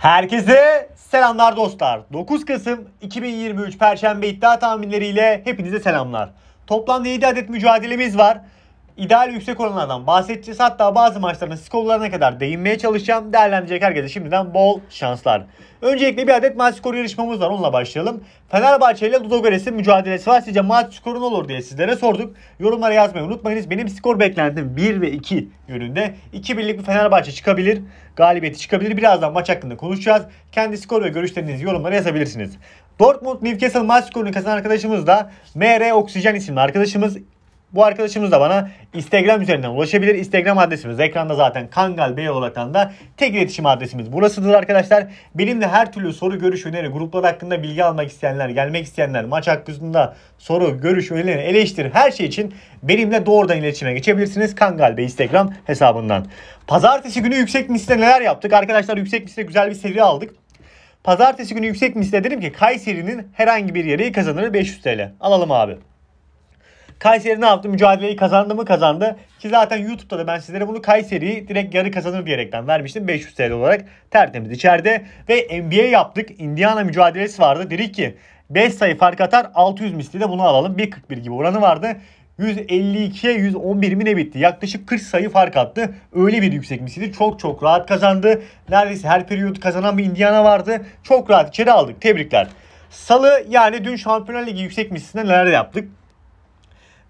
Herkese selamlar dostlar. 9 Kasım 2023 Perşembe iddia tahminleriyle hepinize selamlar. Toplamda 7 adet mücadelemiz var ideal yüksek oranlardan bahsedeceğiz. Hatta bazı maçların skorlarına kadar değinmeye çalışacağım. Değerlendirecek herkese şimdiden bol şanslar. Öncelikle bir adet maç skoru yarışmamız var. Onunla başlayalım. Fenerbahçe ile Ludogorets'in mücadelesi var. Sizce maç skoru ne olur diye sizlere sorduk. Yorumlara yazmayı unutmayınız. Benim skor beklentim 1 ve 2 yönünde. 2 birlik bir Fenerbahçe çıkabilir. Galibiyeti çıkabilir. Birazdan maç hakkında konuşacağız. Kendi skor ve görüşlerinizi yorumlara yazabilirsiniz. Dortmund Newcastle maç skorunu kazanan arkadaşımız da MR Oksijen isimli arkadaşımız. Bu arkadaşımız da bana Instagram üzerinden ulaşabilir. Instagram adresimiz ekranda zaten Kangal Bey olarak da tek iletişim adresimiz burasıdır arkadaşlar. Benimle her türlü soru, görüş, öneri, gruplar hakkında bilgi almak isteyenler, gelmek isteyenler, maç hakkında soru, görüş, öneri, eleştir her şey için benimle doğrudan iletişime geçebilirsiniz. Kangal Bey Instagram hesabından. Pazartesi günü yüksek misle neler yaptık? Arkadaşlar yüksek misle güzel bir seri aldık. Pazartesi günü yüksek misle dedim ki Kayseri'nin herhangi bir yeri kazanır 500 TL. Alalım abi. Kayseri ne yaptı? Mücadeleyi kazandı mı kazandı. Ki zaten YouTube'da da ben sizlere bunu Kayseri'yi direkt yarı kazanır diyerekten vermiştim. 500 TL olarak tertemiz içeride. Ve NBA yaptık. Indiana mücadelesi vardı. Dedik ki 5 sayı fark atar 600 misli de bunu alalım. 1.41 gibi oranı vardı. 152'ye 111 mi ne bitti? Yaklaşık 40 sayı fark attı. Öyle bir yüksek misiydi. Çok çok rahat kazandı. Neredeyse her periyot kazanan bir Indiana vardı. Çok rahat içeri aldık. Tebrikler. Salı yani dün Şampiyonlar Ligi yüksek mislinden neler yaptık?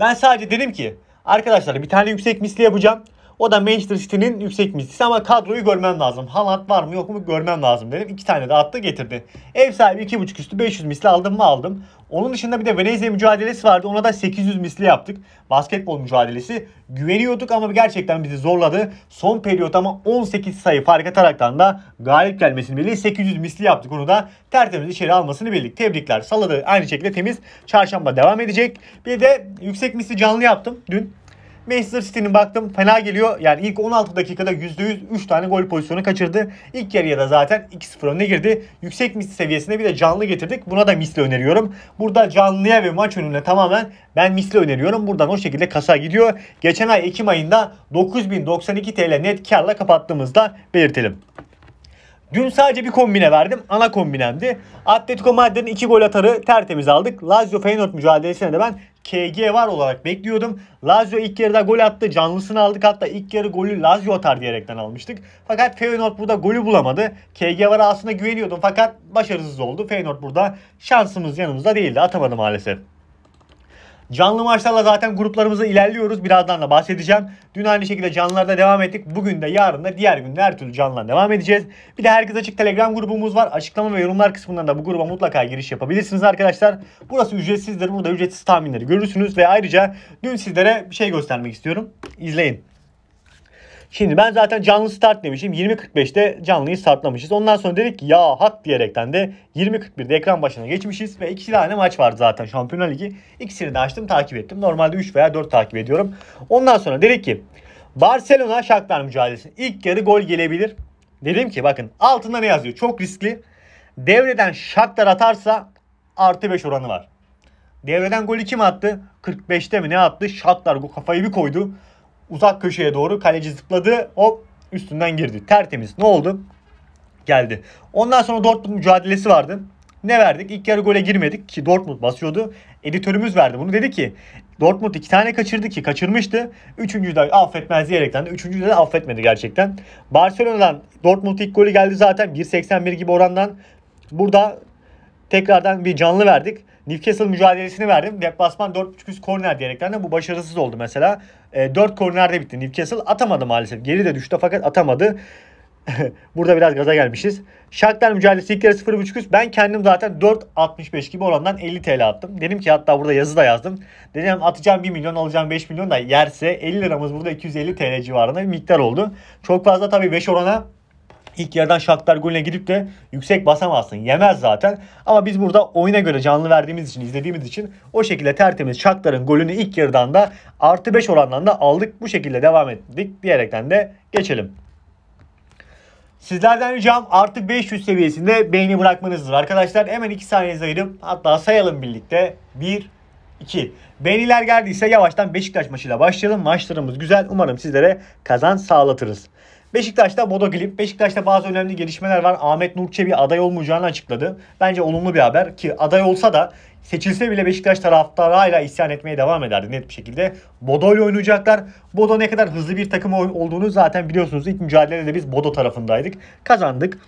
Ben sadece dedim ki arkadaşlar bir tane yüksek misli yapacağım. O da Manchester City'nin yüksek mislisi ama kadroyu görmem lazım. Haaland var mı yok mu görmem lazım dedim. İki tane de attı getirdi. Ev sahibi 2.5 üstü 500 misli aldım mı aldım. Onun dışında bir de Venezia mücadelesi vardı. Ona da 800 misli yaptık. Basketbol mücadelesi. Güveniyorduk ama gerçekten bizi zorladı. Son periyot ama 18 sayı fark ataraktan da galip gelmesini bildi. 800 misli yaptık onu da. Tertemiz içeri almasını bildik. Tebrikler. Saladı aynı şekilde temiz. Çarşamba devam edecek. Bir de yüksek misli canlı yaptım dün. Manchester City'nin baktım fena geliyor. Yani ilk 16 dakikada %100 3 tane gol pozisyonu kaçırdı. İlk yarıya da zaten 2-0 önüne girdi. Yüksek misli seviyesinde bir de canlı getirdik. Buna da misli öneriyorum. Burada canlıya ve maç önüne tamamen ben misli öneriyorum. Buradan o şekilde kasa gidiyor. Geçen ay Ekim ayında 9092 TL net karla kapattığımızda belirtelim. Dün sadece bir kombine verdim. Ana kombinemdi. Atletico Madrid'in 2 gol atarı tertemiz aldık. Lazio Feyenoord mücadelesine de ben KG var olarak bekliyordum. Lazio ilk yarıda gol attı. Canlısını aldık hatta ilk yarı golü Lazio atar diyerekten almıştık. Fakat Feyenoord burada golü bulamadı. KG var aslında güveniyordum fakat başarısız oldu. Feyenoord burada şansımız yanımızda değildi. Atamadı maalesef. Canlı maçlarla zaten gruplarımıza ilerliyoruz. Birazdan da bahsedeceğim. Dün aynı şekilde canlılarda devam ettik. Bugün de yarın da diğer gün her türlü canlıdan devam edeceğiz. Bir de herkes açık Telegram grubumuz var. Açıklama ve yorumlar kısmından da bu gruba mutlaka giriş yapabilirsiniz arkadaşlar. Burası ücretsizdir. Burada ücretsiz tahminleri görürsünüz ve ayrıca dün sizlere bir şey göstermek istiyorum. İzleyin. Şimdi ben zaten canlı start demişim. 20.45'te canlıyı startlamışız. Ondan sonra dedik ki ya hak diyerekten de 20.41'de ekran başına geçmişiz. Ve iki tane maç vardı zaten Şampiyonlar Ligi. İkisini de açtım takip ettim. Normalde 3 veya 4 takip ediyorum. Ondan sonra dedik ki Barcelona Shakhtar mücadelesi. İlk yarı gol gelebilir. Dedim ki bakın altında ne yazıyor? Çok riskli. Devreden Shakhtar atarsa artı 5 oranı var. Devreden golü kim attı? 45'te mi ne attı? Shakhtar kafayı bir koydu uzak köşeye doğru kaleci zıpladı. Hop üstünden girdi. Tertemiz. Ne oldu? Geldi. Ondan sonra Dortmund mücadelesi vardı. Ne verdik? İlk yarı gole girmedik ki Dortmund basıyordu. Editörümüz verdi bunu. Dedi ki Dortmund iki tane kaçırdı ki kaçırmıştı. Üçüncüyü de affetmez diyerekten de üçüncüyü de affetmedi gerçekten. Barcelona'dan Dortmund ilk golü geldi zaten 1.81 gibi orandan. Burada tekrardan bir canlı verdik. Newcastle mücadelesini verdim. Deplasman 4.5 üst korner diyerekten de bu başarısız oldu mesela. E, 4 kornerde bitti Newcastle. Atamadı maalesef. Geri de düştü fakat atamadı. Burada biraz gaza gelmişiz. Şarklar mücadelesi ilk yarı 0.5 üst. Ben kendim zaten 4.65 gibi orandan 50 TL attım. Dedim ki hatta burada yazı da yazdım. Dedim atacağım 1 milyon alacağım 5 milyon da yerse 50 liramız burada 250 TL civarında bir miktar oldu. Çok fazla tabii 5 orana İlk yarıdan Shakhtar golüne gidip de yüksek basamazsın. Yemez zaten. Ama biz burada oyuna göre canlı verdiğimiz için, izlediğimiz için o şekilde tertemiz Shakhtar'ın golünü ilk yarıdan da artı 5 da aldık. Bu şekilde devam ettik diyerekten de geçelim. Sizlerden ricam artı 500 seviyesinde beğeni bırakmanızdır arkadaşlar. Hemen 2 saniye ayırıp hatta sayalım birlikte. 1, 2. Beğeniler geldiyse yavaştan Beşiktaş maçıyla başlayalım. Maçlarımız güzel. Umarım sizlere kazan sağlatırız. Beşiktaş'ta Bodo Glimp. Beşiktaş'ta bazı önemli gelişmeler var. Ahmet Nur Çebi aday olmayacağını açıkladı. Bence olumlu bir haber ki aday olsa da seçilse bile Beşiktaş taraftarıyla isyan etmeye devam ederdi net bir şekilde. Bodo ile oynayacaklar. Bodo ne kadar hızlı bir takım olduğunu zaten biliyorsunuz. İlk mücadelede de biz Bodo tarafındaydık. Kazandık.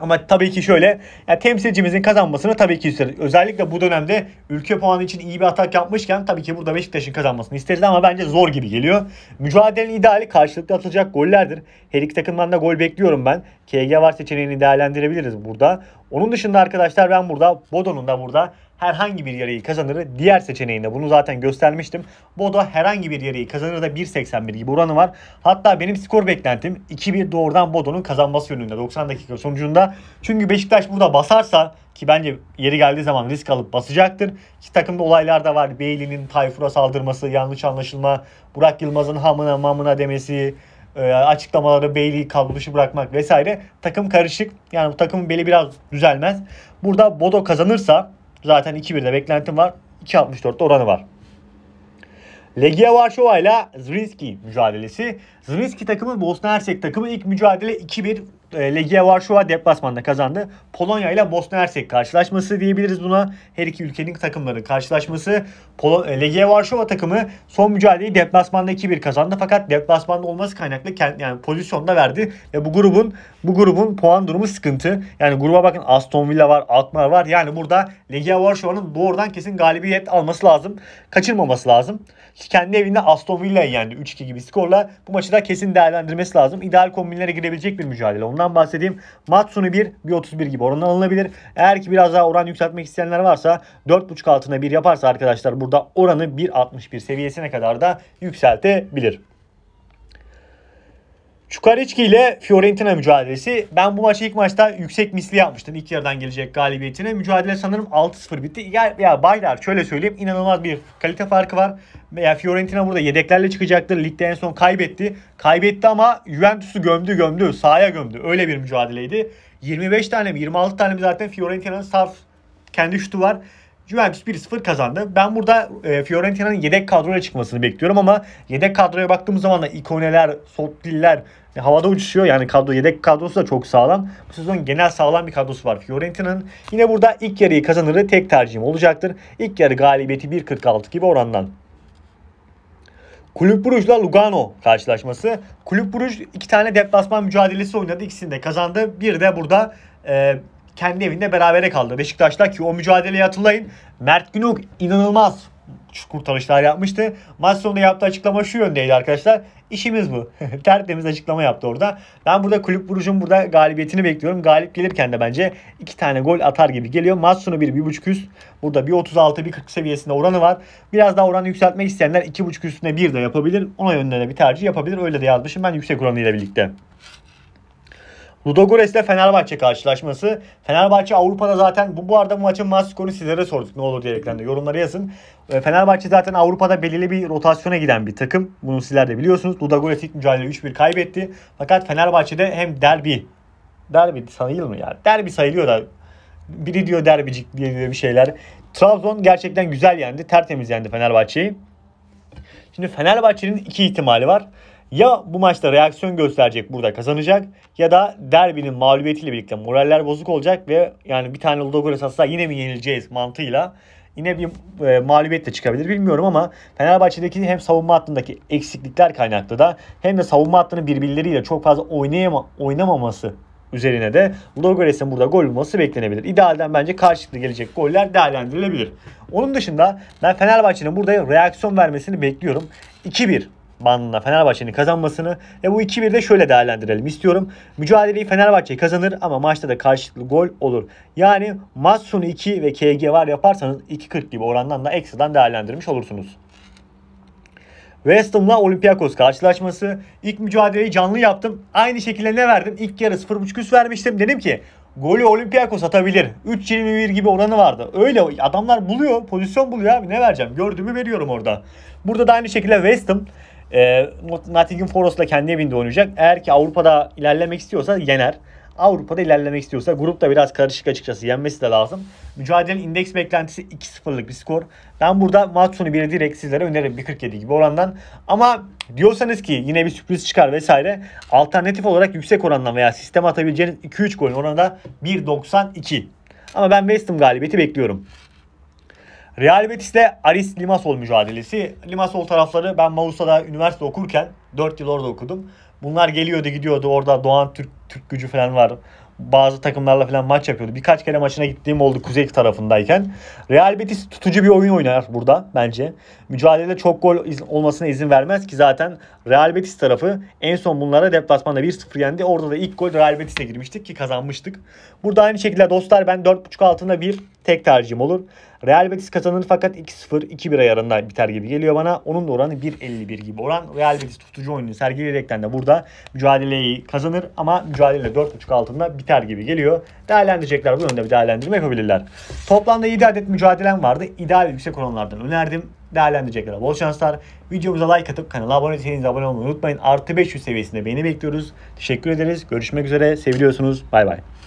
Ama tabii ki şöyle yani temsilcimizin kazanmasını tabii ki isteriz. Özellikle bu dönemde ülke puanı için iyi bir atak yapmışken tabii ki burada Beşiktaş'ın kazanmasını isteriz ama bence zor gibi geliyor. Mücadelenin ideali karşılıklı atılacak gollerdir. Her iki takımdan da gol bekliyorum ben. KG var seçeneğini değerlendirebiliriz burada. Onun dışında arkadaşlar ben burada Bodo'nun da burada herhangi bir yarayı kazanırı diğer seçeneğinde bunu zaten göstermiştim. Bodo herhangi bir yarayı kazanır da 1.81 gibi oranı var. Hatta benim skor beklentim 2-1 doğrudan Bodo'nun kazanması yönünde 90 dakika sonucunda. Çünkü Beşiktaş burada basarsa ki bence yeri geldiği zaman risk alıp basacaktır. Ki takımda olaylar da var. Bailey'nin Tayfur'a saldırması, yanlış anlaşılma, Burak Yılmaz'ın hamına mamına demesi, e, açıklamaları Bailey kadro bırakmak vesaire. Takım karışık. Yani bu takımın beli biraz düzelmez. Burada Bodo kazanırsa Zaten 2-1'de beklentim var. 2.64'te oranı var. Legia Varşova ile Zrinski mücadelesi. Zrinski takımı Bosna Hersek takımı ilk mücadele 2-1 e, Legia Varşova deplasmanda kazandı. Polonya ile Bosna Hersek karşılaşması diyebiliriz buna. Her iki ülkenin takımları karşılaşması. E, Legia Varşova takımı son mücadeleyi deplasmanda 2-1 kazandı. Fakat deplasmanda olması kaynaklı yani pozisyonda verdi. Ve bu grubun bu grubun puan durumu sıkıntı. Yani gruba bakın Aston Villa var, Alkmaar var. Yani burada Legia Varşova'nın doğrudan kesin galibiyet alması lazım. Kaçırmaması lazım. Kendi evinde Aston Villa'yı yendi 3-2 gibi skorla. Bu maçı da kesin değerlendirmesi lazım. İdeal kombinlere girebilecek bir mücadele. Ondan bahsedeyim. Mat sonu 1, 31 gibi orandan alınabilir. Eğer ki biraz daha oran yükseltmek isteyenler varsa 4.5 altına 1 yaparsa arkadaşlar burada oranı 1.61 seviyesine kadar da yükseltebilir. Çukariçki ile Fiorentina mücadelesi. Ben bu maçı ilk maçta yüksek misli yapmıştım. İlk yarıdan gelecek galibiyetine. Mücadele sanırım 6-0 bitti. Ya, ya Baydar şöyle söyleyeyim inanılmaz bir kalite farkı var. Ya Fiorentina burada yedeklerle çıkacaktır. Ligde en son kaybetti. Kaybetti ama Juventus'u gömdü gömdü. Sahaya gömdü. Öyle bir mücadeleydi. 25 tane mi 26 tane mi zaten Fiorentina'nın saf kendi şutu var. Juventus 1-0 kazandı. Ben burada e, Fiorentina'nın yedek kadroya çıkmasını bekliyorum ama yedek kadroya baktığımız zaman da ikoneler, Sotliller e, havada uçuşuyor. Yani kadro yedek kadrosu da çok sağlam. Bu sezon genel sağlam bir kadrosu var Fiorentina'nın. Yine burada ilk yarıyı kazanırı tek tercihim olacaktır. İlk yarı galibiyeti 1.46 gibi orandan. Kulüp Brugge'la Lugano karşılaşması. Kulüp Brugge iki tane deplasman mücadelesi oynadı. İkisini de kazandı. Bir de burada e, kendi evinde berabere kaldı. Beşiktaş'ta ki o mücadeleyi hatırlayın. Mert Günok inanılmaz kurtarışlar yapmıştı. Maç sonunda yaptığı açıklama şu yöndeydi arkadaşlar. İşimiz bu. Tertemiz açıklama yaptı orada. Ben burada kulüp Buruj'un burada galibiyetini bekliyorum. Galip gelirken de bence iki tane gol atar gibi geliyor. Maç sonu bir buçuk üst. Burada bir bir 140 seviyesinde oranı var. Biraz daha oranı yükseltmek isteyenler iki buçuk üstüne bir de yapabilir. Ona yönde de bir tercih yapabilir. Öyle de yazmışım ben yüksek oranıyla birlikte. Ludogorets Fenerbahçe karşılaşması. Fenerbahçe Avrupa'da zaten bu, bu arada bu maçın maç skorunu sizlere sorduk ne olur diyerekten de yorumları yazın. Ee, Fenerbahçe zaten Avrupa'da belirli bir rotasyona giden bir takım. Bunu sizler de biliyorsunuz. Ludogorets ilk mücadele 3-1 kaybetti. Fakat Fenerbahçe'de hem derbi derbi sayılır mı yani? Derbi sayılıyor da biri diyor derbicik diye diyor bir şeyler. Trabzon gerçekten güzel yendi. Tertemiz yendi Fenerbahçe'yi. Şimdi Fenerbahçe'nin iki ihtimali var. Ya bu maçta reaksiyon gösterecek burada kazanacak ya da derbinin mağlubiyetiyle birlikte moraller bozuk olacak ve yani bir tane Ludogorets atsa yine mi yenileceğiz mantığıyla yine bir e, mağlubiyet de çıkabilir bilmiyorum ama Fenerbahçe'deki hem savunma hattındaki eksiklikler kaynaklı da hem de savunma hattının birbirleriyle çok fazla oynayama, oynamaması üzerine de Logores'in burada gol bulması beklenebilir. İdealden bence karşılıklı gelecek goller değerlendirilebilir. Onun dışında ben Fenerbahçe'nin burada reaksiyon vermesini bekliyorum. 2-1 bandına Fenerbahçe'nin kazanmasını ve bu 2-1 de şöyle değerlendirelim istiyorum. Mücadeleyi Fenerbahçe kazanır ama maçta da karşılıklı gol olur. Yani maç sonu 2 ve KG var yaparsanız 2.40 gibi orandan da ekstradan değerlendirmiş olursunuz. West Ham'la Olympiakos karşılaşması. İlk mücadeleyi canlı yaptım. Aynı şekilde ne verdim? İlk yarı 0.5 üst vermiştim. Dedim ki golü Olympiakos atabilir. 3-21 gibi oranı vardı. Öyle adamlar buluyor. Pozisyon buluyor abi. Ne vereceğim? Gördüğümü veriyorum orada. Burada da aynı şekilde West Ham e, Nottingham Forest'la kendi evinde oynayacak. Eğer ki Avrupa'da ilerlemek istiyorsa yener. Avrupa'da ilerlemek istiyorsa grupta biraz karışık açıkçası yenmesi de lazım. Mücadelenin indeks beklentisi 2-0'lık bir skor. Ben burada maç bir direkt sizlere öneririm 1.47 gibi orandan. Ama diyorsanız ki yine bir sürpriz çıkar vesaire alternatif olarak yüksek orandan veya sisteme atabileceğiniz 2-3 golün oranı da 1.92. Ama ben West Ham galibiyeti bekliyorum. Real Betis'te Aris Limasol mücadelesi. Limasol tarafları ben Mausa'da üniversite okurken 4 yıl orada okudum. Bunlar geliyordu gidiyordu orada Doğan Türk, Türk gücü falan var. Bazı takımlarla falan maç yapıyordu. Birkaç kere maçına gittiğim oldu Kuzey tarafındayken. Real Betis tutucu bir oyun oynar burada bence. Mücadelede çok gol olmasına izin vermez ki zaten Real Betis tarafı en son bunlara deplasmanda 1-0 yendi. Orada da ilk gol Real Betis'e girmiştik ki kazanmıştık. Burada aynı şekilde dostlar ben 4.5 altında bir tek tercihim olur. Real Betis kazanır fakat 2-0 2-1 ayarında biter gibi geliyor bana. Onun da oranı 1.51 gibi oran. Real Betis tutucu oyunu sergileyerekten de burada mücadeleyi kazanır ama mücadele 4.5 altında biter gibi geliyor. Değerlendirecekler bu yönde bir değerlendirme yapabilirler. Toplamda 7 adet mücadelem vardı. İdeal yüksek oranlardan önerdim değerlendirecekler. Bol şanslar. Videomuza like atıp kanala abone değilseniz abone olmayı unutmayın. Artı 500 seviyesinde beni bekliyoruz. Teşekkür ederiz. Görüşmek üzere. Seviliyorsunuz. Bay bay.